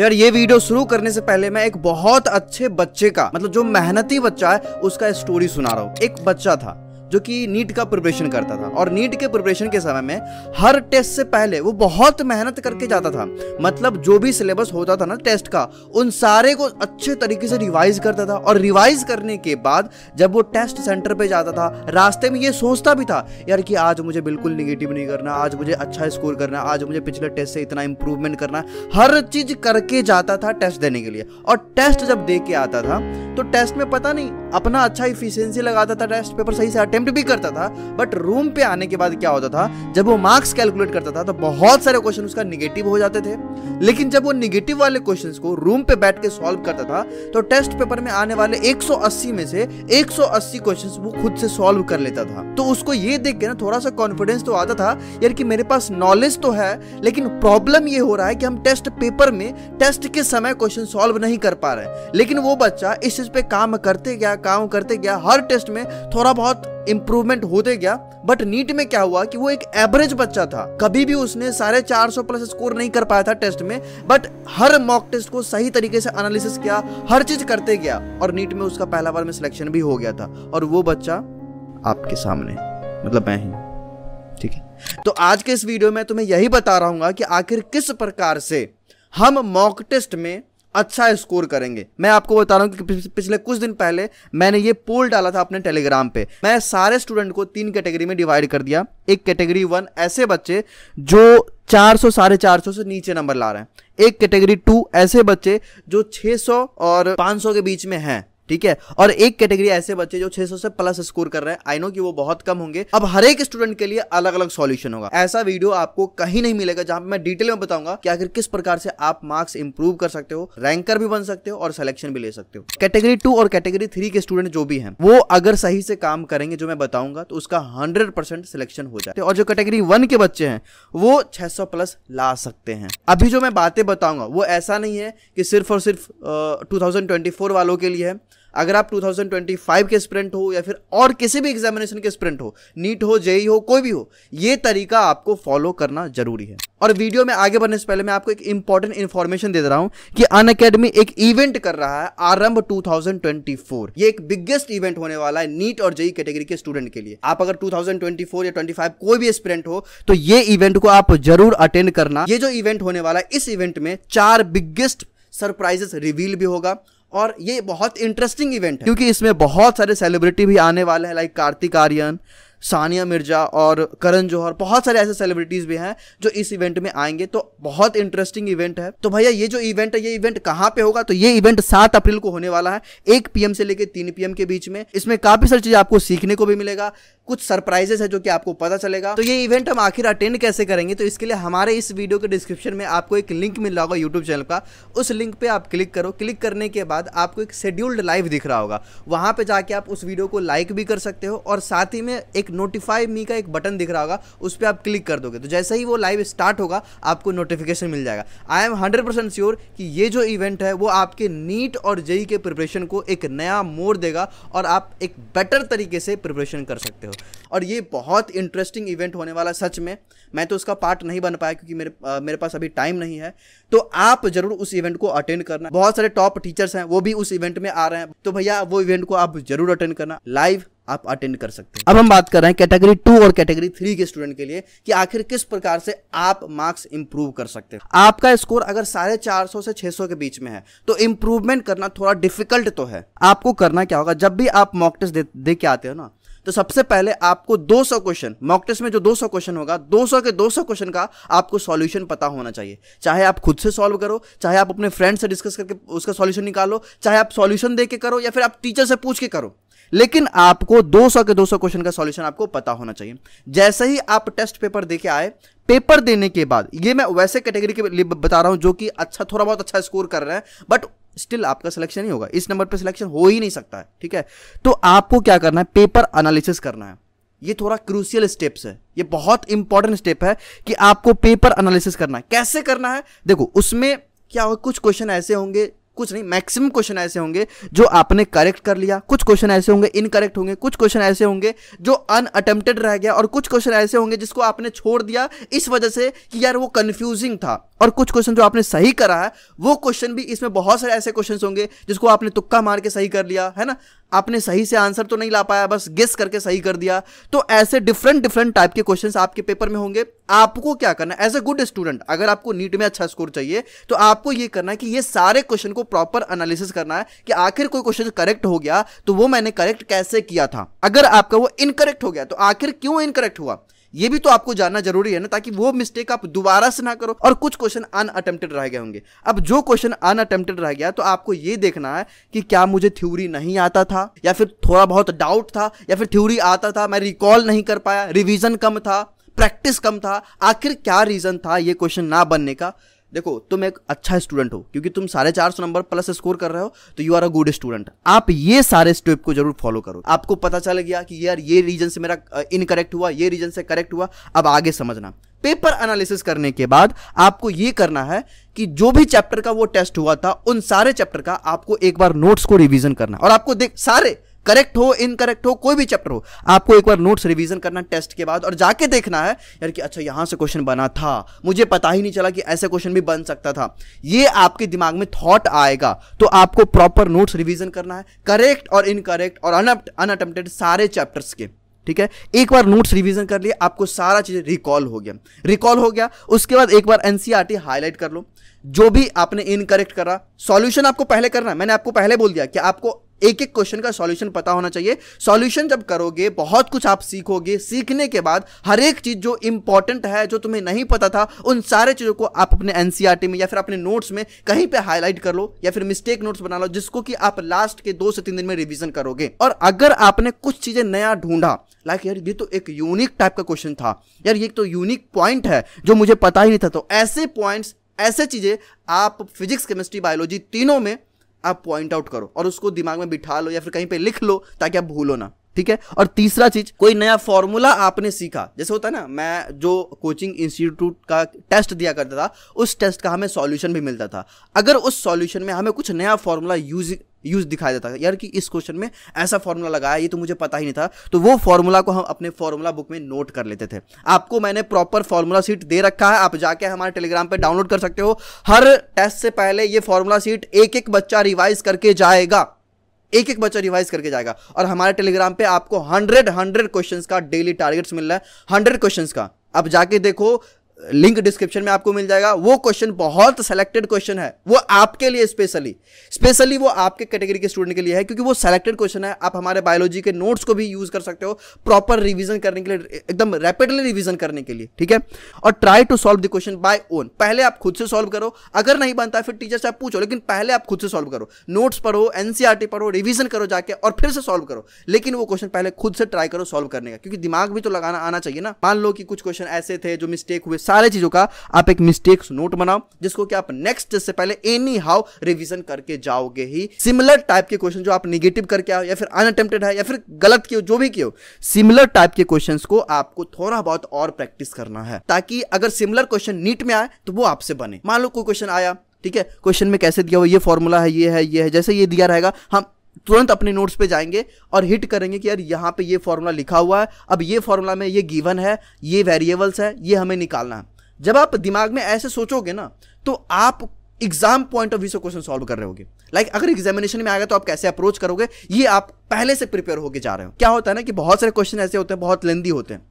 तो यार ये वीडियो शुरू करने से पहले मैं एक बहुत अच्छे बच्चे का मतलब जो मेहनती बच्चा है उसका स्टोरी सुना रहा हूँ एक बच्चा था जो कि नीट का प्रिपरेशन करता था और नीट के प्रिपरेशन के समय में हर टेस्ट से पहले वो बहुत मेहनत करके जाता था मतलब जो भी सिलेबस होता था ना टेस्ट का उन सारे को अच्छे तरीके से रिवाइज करता था और रिवाइज करने के बाद जब वो टेस्ट सेंटर पे जाता था रास्ते में ये सोचता भी था यार कि आज मुझे बिल्कुल निगेटिव नहीं करना आज मुझे अच्छा स्कोर करना आज मुझे पिछले टेस्ट से इतना इंप्रूवमेंट करना हर चीज करके जाता था टेस्ट देने के लिए और टेस्ट जब दे के आता था तो टेस्ट में पता नहीं अपना अच्छा इफिशियंसी लगाता था टेस्ट पेपर सही से अटेम्प्ट भी करता था बट रूम पे आने के बाद क्या होता था जब वो मार्क्स कैलकुलेट करता था तो बहुत सारे क्वेश्चन उसका निगेटिव हो जाते थे लेकिन जब वो निगेटिव वाले क्वेश्चन को रूम पे बैठ के सॉल्व करता था तो टेस्ट पेपर में आने वाले 180 में से 180 क्वेश्चंस वो खुद से सॉल्व कर लेता था तो उसको ये देख के ना थोड़ा सा कॉन्फिडेंस तो आता था यार कि मेरे पास नॉलेज तो है लेकिन प्रॉब्लम ये हो रहा है कि हम टेस्ट पेपर में टेस्ट के समय क्वेश्चन सॉल्व नहीं कर पा रहे लेकिन वो बच्चा इस चीज पे काम करते गया काम करते गया हर टेस्ट में थोड़ा बहुत इम्प्रूवमेंट होते गया बट नीट में क्या हुआ कि वो एक एवरेज बच्चा था कभी भी उसने सारे 400 प्लस स्कोर नहीं कर पाया था टेस्ट में बट हर मॉक टेस्ट को सही तरीके से एनालिसिस किया हर चीज करते गया और नीट में उसका पहला बार में सिलेक्शन भी हो गया था और वो बच्चा आपके सामने मतलब मैं ही ठीक है तो आज के इस वीडियो में तुम्हें यही बता रहा कि आखिर किस प्रकार से हम मॉक टेस्ट में अच्छा स्कोर करेंगे मैं आपको बता रहा हूँ कि पिछले कुछ दिन पहले मैंने ये पोल डाला था अपने टेलीग्राम पे मैं सारे स्टूडेंट को तीन कैटेगरी में डिवाइड कर दिया एक कैटेगरी वन ऐसे बच्चे जो चार सौ साढ़े चार सौ से नीचे नंबर ला रहे हैं एक कैटेगरी टू ऐसे बच्चे जो 600 और 500 के बीच में हैं ठीक है और एक कैटेगरी ऐसे बच्चे जो 600 से प्लस स्कोर कर रहे हैं आई नो कि वो बहुत कम होंगे अब हर एक स्टूडेंट के लिए अलग अलग सॉल्यूशन होगा ऐसा वीडियो आपको कहीं नहीं मिलेगा जहां मैं डिटेल में बताऊंगा कि आखिर किस प्रकार से आप मार्क्स इंप्रूव कर सकते हो रैंकर भी बन सकते हो और सिलेक्शन भी ले सकते हो कैटेगरी टू और कैटेगरी थ्री के स्टूडेंट जो भी है वो अगर सही से काम करेंगे जो मैं बताऊंगा तो उसका हंड्रेड सिलेक्शन हो जाए और जो कैटेगरी वन के बच्चे हैं वो छह प्लस ला सकते हैं अभी जो मैं बातें बताऊंगा वो ऐसा नहीं है कि सिर्फ और सिर्फ टू वालों के लिए है अगर आप 2025 के स्प्रिंट हो या फिर और किसी भी एग्जामिनेशन के स्प्रिंट हो नीट हो जेई e e हो कोई भी हो ये तरीका आपको फॉलो करना जरूरी है और वीडियो में आगे बढ़ने से पहले मैं आपको एक इंपॉर्टेंट इन्फॉर्मेशन दे रहा हूँ कि अन अकेडमी एक इवेंट कर रहा है आरंभ 2024 ये एक बिगेस्ट इवेंट होने वाला है नीट और जेई कैटेगरी e के स्टूडेंट के लिए आप अगर 2024 या 25 कोई भी स्प्रिंट हो तो ये इवेंट को आप जरूर अटेंड करना ये जो इवेंट होने वाला है इस इवेंट में चार बिगेस्ट सरप्राइजेस रिवील भी होगा और ये बहुत इंटरेस्टिंग इवेंट है क्योंकि इसमें बहुत सारे सेलिब्रिटी भी आने वाले हैं लाइक कार्तिक आर्यन सानिया मिर्जा और करण जौहर बहुत सारे ऐसे सेलिब्रिटीज़ भी हैं जो इस इवेंट में आएंगे तो बहुत इंटरेस्टिंग इवेंट है तो भैया ये जो इवेंट है ये इवेंट कहाँ पे होगा तो ये इवेंट सात अप्रैल को होने वाला है एक पीएम से लेकर तीन पीएम के बीच में इसमें काफ़ी सारी चीज़ें आपको सीखने को भी मिलेगा कुछ सरप्राइजेस है जो कि आपको पता चलेगा तो ये इवेंट हम आखिर अटेंड कैसे करेंगे तो इसके लिए हमारे इस वीडियो के डिस्क्रिप्शन में आपको एक लिंक मिल रहा होगा यूट्यूब चैनल का उस लिंक पे आप क्लिक करो क्लिक करने के बाद आपको एक शेड्यूल्ड लाइव दिख रहा होगा वहाँ पे जाके आप उस वीडियो को लाइक भी कर सकते हो और साथ ही में एक नोटिफाई मी का एक बटन दिख रहा होगा उस पर आप क्लिक कर दोगे तो जैसे ही वो लाइव स्टार्ट होगा आपको नोटिफिकेशन मिल जाएगा I am hundred percent sure कि ये जो इवेंट है वो आपके नीट और जेई के प्रिपरेशन को एक नया मोड़ देगा और आप एक बेटर तरीके से प्रिपरेशन कर सकते हो और ये बहुत इंटरेस्टिंग इवेंट होने वाला सच में मैं तो उसका पार्ट नहीं बन पाया क्योंकि मेरे आ, मेरे पास अभी टाइम नहीं है तो आप जरूर उस इवेंट को अटेंड करना बहुत सारे टॉप टीचर्स हैं वो भी उस इवेंट में आ रहे हैं तो भैया वो इवेंट को आप जरूर अटेंड करना लाइव आप अटेंड कर सकते हैं अब हम बात कर रहे हैं कैटेगरी टू और कैटेगरी थ्री के स्टूडेंट के लिए कि आखिर किस प्रकार से आप मार्क्स इंप्रूव कर सकते हैं आपका स्कोर अगर साढ़े चार सौ से छह सौ के बीच में है तो इंप्रूवमेंट करना थोड़ा डिफिकल्ट तो है आपको करना क्या होगा जब भी आप मॉक टेस्ट दे, दे के आते हो ना तो सबसे पहले आपको 200 क्वेश्चन मॉक टेस्ट में जो 200 क्वेश्चन होगा 200 के 200 क्वेश्चन का आपको सॉल्यूशन पता होना चाहिए चाहे आप खुद से सॉल्व करो चाहे आप अपने फ्रेंड से डिस्कस करके उसका सॉल्यूशन निकालो चाहे आप सॉल्यूशन दे के करो या फिर आप टीचर से पूछ के करो लेकिन आपको 200 के 200 क्वेश्चन का सॉल्यूशन आपको पता होना चाहिए जैसे ही आप टेस्ट पेपर दे के आए पेपर देने के बाद ये मैं वैसे कैटेगरी के लिए बता रहा हूं जो कि अच्छा थोड़ा बहुत अच्छा स्कोर कर रहे हैं बट स्टिल आपका सिलेक्शन ही होगा इस नंबर पे सिलेक्शन हो ही नहीं सकता है ठीक है तो आपको क्या करना है पेपर एनालिसिस करना है ये थोड़ा क्रूशियल स्टेप्स है ये बहुत इंपॉर्टेंट स्टेप है कि आपको पेपर एनालिसिस करना है कैसे करना है देखो उसमें क्या होगा कुछ क्वेश्चन ऐसे होंगे कुछ नहीं मैक्सिमम क्वेश्चन ऐसे होंगे जो आपने करेक्ट कर लिया कुछ क्वेश्चन ऐसे होंगे इनकरेक्ट होंगे कुछ क्वेश्चन ऐसे होंगे जो अनअटेम्प्टेड रह गया और कुछ क्वेश्चन ऐसे होंगे जिसको आपने छोड़ दिया इस वजह से कि यार वो कंफ्यूजिंग था और कुछ क्वेश्चन जो आपने सही करा है वो क्वेश्चन भी इसमें बहुत सारे ऐसे क्वेश्चन होंगे जिसको आपने तुक्का मार के सही कर लिया है ना आपने सही से आंसर तो नहीं ला पाया बस गेस करके सही कर दिया तो ऐसे डिफरेंट डिफरेंट टाइप के क्वेश्चन आपके पेपर में होंगे आपको क्या करना है एज ए गुड स्टूडेंट अगर आपको नीट में अच्छा स्कोर चाहिए तो आपको ये करना है कि ये सारे क्वेश्चन को प्रॉपर एनालिसिस करना है कि आखिर कोई क्वेश्चन करेक्ट हो गया तो वो मैंने करेक्ट कैसे किया था अगर आपका वो इनकरेक्ट हो गया तो आखिर क्यों इनकरेक्ट हुआ ये भी तो आपको जानना जरूरी है ना ताकि वो मिस्टेक आप दोबारा से ना करो और कुछ क्वेश्चन अन अटेम्प्टेड रह गए होंगे अब जो क्वेश्चन अन अटेम्प्टेड रह गया तो आपको ये देखना है कि क्या मुझे थ्योरी नहीं आता था या फिर थोड़ा बहुत डाउट था या फिर थ्योरी आता था मैं रिकॉल नहीं कर पाया रिविजन कम था प्रैक्टिस कम था आखिर क्या रीज़न था ये क्वेश्चन ना बनने का देखो तुम एक अच्छा स्टूडेंट हो क्योंकि तुम साढ़े चार सौ नंबर प्लस स्कोर कर रहे हो तो you are a good student आप ये सारे स्टेप को जरूर फॉलो करो आपको पता चल गया कि यार ये रीजन से मेरा इनकरेक्ट हुआ ये रीजन से करेक्ट हुआ अब आगे समझना पेपर एनालिसिस करने के बाद आपको ये करना है कि जो भी चैप्टर का वो टेस्ट हुआ था उन सारे चैप्टर का आपको एक बार नोट्स को रिविजन करना और आपको देख सारे करेक्ट हो इनकरेक्ट हो कोई भी चैप्टर हो आपको एक बार नोट्स रिवीजन करना टेस्ट के बाद और जाके देखना है यार कि अच्छा यहां से क्वेश्चन बना था मुझे पता ही नहीं चला कि ऐसे क्वेश्चन भी बन सकता था ये आपके दिमाग में थॉट आएगा तो आपको प्रॉपर नोट्स रिवीजन करना है करेक्ट और इनकरेक्ट और अनअटेम्प्टेड सारे चैप्टर्स के ठीक है एक बार नोट्स रिवीजन कर लिए आपको सारा चीज़ रिकॉल हो गया रिकॉल हो गया उसके बाद एक बार एनसीईआरटी हाईलाइट e कर लो जो भी आपने इनकरेक्ट करा सॉल्यूशन आपको पहले करना है मैंने आपको पहले बोल दिया कि आपको एक एक क्वेश्चन का सॉल्यूशन पता होना चाहिए सॉल्यूशन जब करोगे बहुत कुछ आप सीखोगे सीखने के बाद हर एक चीज जो इंपॉर्टेंट है जो तुम्हें नहीं पता था उन सारे चीज़ों को आप अपने एनसीआरटी e में या फिर अपने नोट्स में कहीं पे हाईलाइट कर लो या फिर मिस्टेक नोट्स बना लो जिसको कि आप लास्ट के दो से तीन दिन में रिविजन करोगे और अगर आपने कुछ चीजें नया ढूंढा लाइक यार ये तो एक यूनिक टाइप का क्वेश्चन था यार ये तो यूनिक पॉइंट है जो मुझे पता ही नहीं था तो ऐसे पॉइंट्स ऐसे चीजें आप फिजिक्स केमिस्ट्री बायोलॉजी तीनों में आप पॉइंट आउट करो और उसको दिमाग में बिठा लो या फिर कहीं पे लिख लो ताकि आप भूलो ना ठीक है और तीसरा चीज कोई नया फॉर्मूला आपने सीखा जैसे होता है ना मैं जो कोचिंग इंस्टीट्यूट का टेस्ट दिया करता था उस टेस्ट का हमें सॉल्यूशन भी मिलता था अगर उस सॉल्यूशन में हमें कुछ नया फॉर्मूला यूज यूज दिखाया जाता था यार कि इस क्वेश्चन में ऐसा फॉर्मूला लगाया ये तो मुझे पता ही नहीं था तो वो फॉर्मूला को हम अपने फॉर्मूला बुक में नोट कर लेते थे आपको मैंने प्रॉपर फॉर्मूला सीट दे रखा है आप जाके हमारे टेलीग्राम पर डाउनलोड कर सकते हो हर टेस्ट से पहले ये फॉर्मूला सीट एक एक बच्चा रिवाइज करके जाएगा एक एक बच्चा रिवाइज करके जाएगा और हमारे टेलीग्राम पे आपको हंड्रेड हंड्रेड क्वेश्चन का डेली टारगेट्स मिल रहा है हंड्रेड क्वेश्चन का अब जाके देखो लिंक डिस्क्रिप्शन में आपको मिल जाएगा वो क्वेश्चन बहुत सेलेक्टेड क्वेश्चन है वो आपके लिए स्पेशली स्पेशली वो आपके कैटेगरी के स्टूडेंट के लिए है क्योंकि वो सेलेक्टेड क्वेश्चन है आप हमारे बायोलॉजी के नोट्स को भी यूज कर सकते हो प्रॉपर रिविजन करने के लिए एकदम रैपिडली रिविजन करने के लिए ठीक है और try to solve the question by own पहले आप खुद से सॉल्व करो अगर नहीं बनता फिर टीचर से आप पूछो लेकिन पहले आप खुद से सॉल्व करो नोट्स पढ़ो एनसीआरटी e पढ़ो रिविजन करो जाके और फिर से सॉल्व करो लेकिन वो क्वेश्चन पहले खुद से ट्राई करो सॉल्व करने का क्योंकि दिमाग भी तो लगाना आना चाहिए ना मान लो कि कुछ क्वेश्चन ऐसे थे जो मिस्टेक हुए सारे चीज़ों का आप एक मिस्टेक्स नोट बनाओ जिसको कि आप नेक्स्ट से पहले एनी हाउ रिविजन करके जाओगे ही सिमिलर टाइप के क्वेश्चन जो आप निगेटिव करके आओ या फिर अनअटेम्प्टेड है या फिर गलत किए जो भी किए सिमिलर टाइप के क्वेश्चन को आपको थोड़ा बहुत और प्रैक्टिस करना है ताकि अगर सिमिलर क्वेश्चन नीट में आए तो वो आपसे बने मान लो कोई क्वेश्चन आया ठीक है क्वेश्चन में कैसे दिया हुआ ये फॉर्मूला है ये है ये है जैसे ये दिया रहेगा हम तुरंत अपने नोट्स पे जाएंगे और हिट करेंगे कि यार यहाँ पे ये फॉर्मूला लिखा हुआ है अब ये फॉर्मूला में ये गिवन है ये वेरिएबल्स है ये हमें निकालना है जब आप दिमाग में ऐसे सोचोगे ना तो आप एग्जाम पॉइंट ऑफ व्यू से क्वेश्चन सॉल्व कर रहे होगे लाइक like, अगर एग्जामिनेशन में आएगा तो आप कैसे अप्रोच करोगे ये आप पहले से प्रिपेयर होकर जा रहे हो क्या होता है ना कि बहुत सारे क्वेश्चन ऐसे होते हैं बहुत लेंदी होते हैं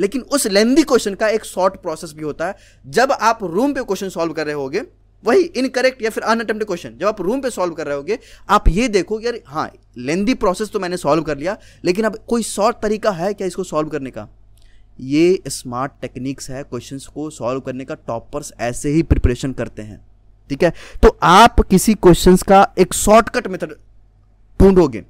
लेकिन उस लेंदी क्वेश्चन का एक शॉर्ट प्रोसेस भी होता है जब आप रूम पे क्वेश्चन सॉल्व कर रहे होगे वही इनकरेक्ट या फिर अनअटेम्प्ट क्वेश्चन जब आप रूम पे सॉल्व कर रहे होगे आप ये देखो कि यार हाँ लेंदी प्रोसेस तो मैंने सॉल्व कर लिया लेकिन अब कोई शॉर्ट तरीका है क्या इसको सॉल्व करने का ये स्मार्ट टेक्निक्स है क्वेश्चंस को सॉल्व करने का टॉपर्स ऐसे ही प्रिपरेशन करते हैं ठीक है तो आप किसी क्वेश्चंस का एक शॉर्टकट मेथड ढूंढोगे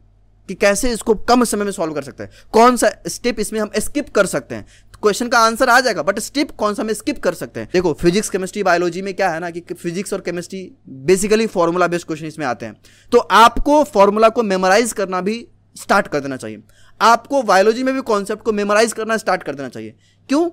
कि कैसे इसको कम समय में सॉल्व कर सकते हैं कौन सा स्टेप इसमें हम स्किप कर सकते हैं क्वेश्चन का आंसर आ जाएगा बट स्टेप कौन सा हम स्किप कर सकते हैं देखो फिजिक्स केमिस्ट्री बायोलॉजी में क्या है ना कि फिजिक्स और chemistry basically formula based question इसमें आते हैं तो आपको फॉर्मूला को मेमोराइज करना भी स्टार्ट कर देना चाहिए आपको बायोलॉजी में भी कॉन्सेप्ट को मेमोराइज करना स्टार्ट कर देना चाहिए क्यों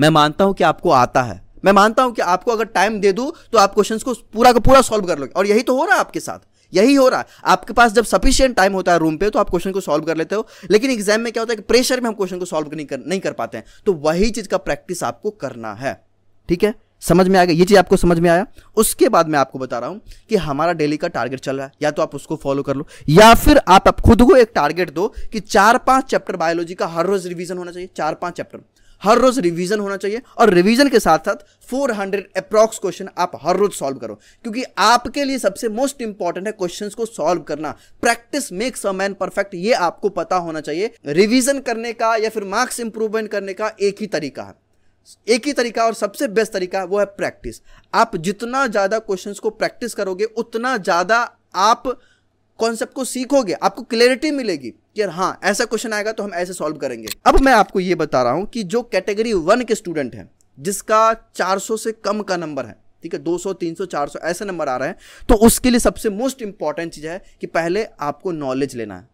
मैं मानता हूं कि आपको आता है मैं मानता हूं कि आपको अगर टाइम दे दूं तो आप क्वेश्चंस को पूरा का पूरा सॉल्व कर लोगे और यही तो हो रहा है आपके साथ यही हो रहा है आपके पास जब सफिशियंट टाइम होता है रूम पे तो आप क्वेश्चन को सॉल्व कर लेते हो लेकिन एग्जाम में क्या होता है कि प्रेशर में हम क्वेश्चन को सॉल्व नहीं कर नहीं कर पाते हैं तो वही चीज़ का प्रैक्टिस आपको करना है ठीक है समझ में आ गया ये चीज़ आपको समझ में आया उसके बाद मैं आपको बता रहा हूं कि हमारा डेली का टारगेट चल रहा है या तो आप उसको फॉलो कर लो या फिर आप, आप खुद को एक टारगेट दो कि चार पांच चैप्टर बायोलॉजी का हर रोज रिवीजन होना चाहिए चार पांच चैप्टर हर रोज रिवीजन होना चाहिए और रिवीजन के साथ साथ 400 अप्रॉक्स क्वेश्चन आप हर रोज सॉल्व करो क्योंकि आपके लिए सबसे मोस्ट इंपॉर्टेंट है क्वेश्चंस को सॉल्व करना practice makes a man perfect ये आपको पता होना चाहिए रिवीजन करने का या फिर मार्क्स इंप्रूवमेंट करने का एक ही तरीका है एक ही तरीका और सबसे बेस्ट तरीका वो है प्रैक्टिस आप जितना ज़्यादा क्वेश्चंस को प्रैक्टिस करोगे उतना ज़्यादा आप कॉन्सेप्ट को सीखोगे आपको क्लियरिटी मिलेगी कि हाँ ऐसा क्वेश्चन आएगा तो हम ऐसे सॉल्व करेंगे अब मैं आपको ये बता रहा हूँ कि जो कैटेगरी वन के स्टूडेंट हैं जिसका 400 से कम का नंबर है ठीक है 200, 300, 400 ऐसे नंबर आ रहे हैं तो उसके लिए सबसे मोस्ट इंपॉर्टेंट चीज़ है कि पहले आपको नॉलेज लेना है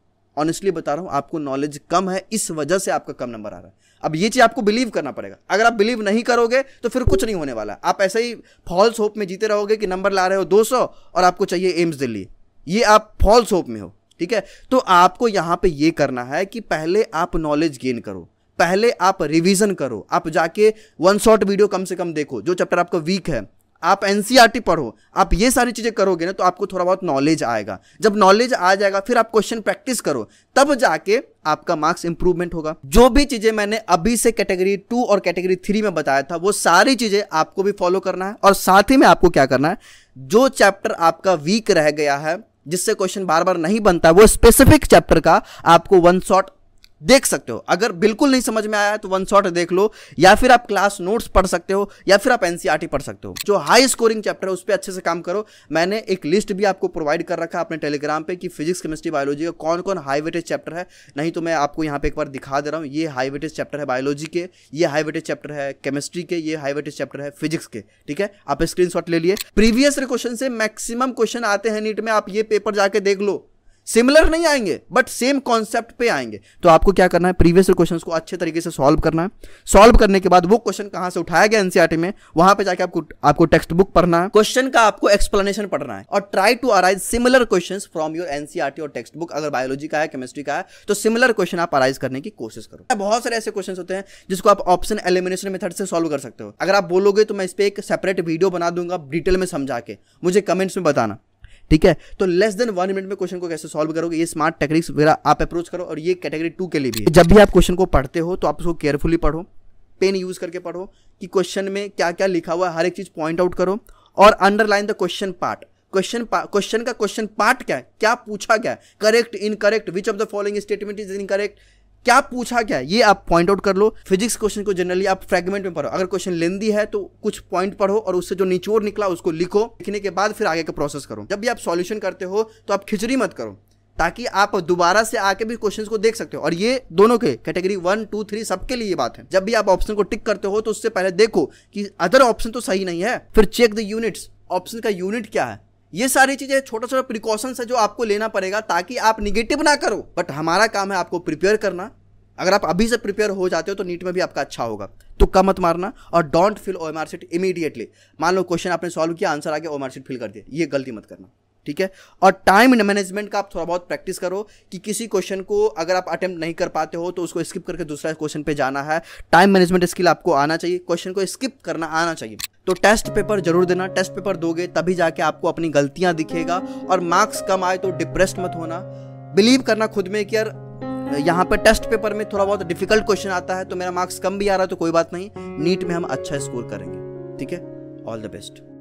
ऑनेस्टली बता रहा हूँ आपको नॉलेज कम है इस वजह से आपका कम नंबर आ रहा है अब ये चीज़ आपको बिलीव करना पड़ेगा अगर आप बिलीव नहीं करोगे तो फिर कुछ नहीं होने वाला आप ऐसे ही फॉल्स होप में जीते रहोगे कि नंबर ला रहे हो 200 और आपको चाहिए एम्स दिल्ली ये आप फॉल्स होप में हो ठीक है तो आपको यहाँ पे ये करना है कि पहले आप नॉलेज गेन करो पहले आप रिवीजन करो आप जाके वन शॉट वीडियो कम से कम देखो जो चैप्टर आपका वीक है आप एन e पढ़ो आप ये सारी चीज़ें करोगे ना तो आपको थोड़ा बहुत नॉलेज आएगा जब नॉलेज आ जाएगा फिर आप क्वेश्चन प्रैक्टिस करो तब जाके आपका मार्क्स इंप्रूवमेंट होगा जो भी चीज़ें मैंने अभी से कैटेगरी टू और कैटेगरी थ्री में बताया था वो सारी चीज़ें आपको भी फॉलो करना है और साथ ही में आपको क्या करना है जो चैप्टर आपका वीक रह गया है जिससे क्वेश्चन बार बार नहीं बनता वो स्पेसिफिक चैप्टर का आपको वन शॉट देख सकते हो अगर बिल्कुल नहीं समझ में आया है तो वन शॉट देख लो या फिर आप क्लास नोट्स पढ़ सकते हो या फिर आप एनसीआरटी e पढ़ सकते हो जो हाई स्कोरिंग चैप्टर है उस पर अच्छे से काम करो मैंने एक लिस्ट भी आपको प्रोवाइड कर रखा है अपने टेलीग्राम पे कि फिजिक्स केमिस्ट्री बायोलॉजी का कौन कौन हाई वेटेज चैप्टर है नहीं तो मैं आपको यहाँ पे एक बार दिखा दे रहा हूँ ये हाई वेटेज चैप्टर है बायोलॉजी के ये हाई वेटेज चैप्टर है केमिस्ट्री के ये हाई वेटेज चैप्टर है फिजिक्स के ठीक है आप स्क्रीन ले लिए प्रीवियस क्वेश्चन से मैक्सिमम क्वेश्चन आते हैं नीट में आप ये पेपर जाके देख लो सिमिलर नहीं आएंगे बट सेम कॉन्सेप्ट पे आएंगे तो आपको क्या करना है प्रीवियस क्वेश्चन को अच्छे तरीके से सॉल्व करना है सॉल्व करने के बाद वो क्वेश्चन कहां से उठाया गया एनसीआरटी में वहां पे जाके आपको आपको टेक्स्ट बुक पढ़ना है क्वेश्चन का आपको एक्सप्लेनेशन पढ़ना है और try to arise similar question from your NCERT और टेक्स्ट बुक अगर बायोलॉजी का है केमिस्ट्री का है तो सिमिलर क्वेश्चन आप अराइज करने की कोशिश करो बहुत सारे ऐसे क्वेश्चन होते हैं जिसको आप ऑप्शन एलिमिनेशन मेथड से सॉल्व कर सकते हो अगर आप बोलोगे तो मैं इस पर एक सेपरेट वीडियो बना दूंगा डिटेल में समझा के मुझे कमेंट्स में बताना ठीक है तो लेस देन वन मिनट में क्वेश्चन को कैसे सॉल्व करोगे ये स्मार्ट टेक्निक्स वगैरह आप अप्रोच करो और ये कैटेगरी टू के लिए भी जब भी आप क्वेश्चन को पढ़ते हो तो आप उसको केयरफुली पढ़ो पेन यूज करके पढ़ो कि क्वेश्चन में क्या क्या लिखा हुआ है हर एक चीज पॉइंट आउट करो और underline the question part question question का क्वेश्चन पार्ट क्या है क्या पूछा गया correct incorrect which of the following statement is incorrect क्या पूछा क्या है ये आप पॉइंट आउट कर लो फिजिक्स क्वेश्चन को जनरली आप फ्रेगमेंट में पढ़ो अगर क्वेश्चन लेंदी है तो कुछ पॉइंट पढ़ो और उससे जो निचोड़ निकला उसको लिखो लिखने के बाद फिर आगे का प्रोसेस करो जब भी आप सॉल्यूशन करते हो तो आप खिचड़ी मत करो ताकि आप दोबारा से आके भी क्वेश्चंस को देख सकते हो और ये दोनों के कैटेगरी वन टू थ्री सबके लिए ये बात है जब भी आप ऑप्शन को टिक करते हो तो उससे पहले देखो कि अदर ऑप्शन तो सही नहीं है फिर चेक द यूनिट्स ऑप्शन का यूनिट क्या है ये सारी चीजें छोटा छोटा प्रिकॉशन है जो आपको लेना पड़ेगा ताकि आप निगेटिव ना करो बट हमारा काम है आपको प्रिपेयर करना अगर आप अभी से प्रिपेयर हो जाते हो तो नीट में भी आपका अच्छा होगा तो कम मत मारना और don't fill O M R sheet immediately मान लो क्वेश्चन आपने सॉल्व किया आंसर आगे O M R sheet fill कर दिया ये गलती मत करना ठीक है और टाइम मैनेजमेंट का आप थोड़ा बहुत प्रैक्टिस करो कि किसी क्वेश्चन को अगर आप अटेम्प्ट नहीं कर पाते हो तो उसको स्किप करके दूसरा क्वेश्चन पे जाना है टाइम मैनेजमेंट स्किल आपको आना चाहिए क्वेश्चन को स्किप करना आना चाहिए तो टेस्ट पेपर जरूर देना टेस्ट पेपर दोगे तभी जाके आपको अपनी गलतियां दिखेगा और मार्क्स कम आए तो डिप्रेस्ड मत होना बिलीव करना खुद में कि यार यहाँ पर टेस्ट पेपर में थोड़ा बहुत डिफिकल्ट क्वेश्चन आता है तो मेरा मार्क्स कम भी आ रहा है तो कोई बात नहीं नीट में हम अच्छा स्कोर करेंगे ठीक है ऑल द बेस्ट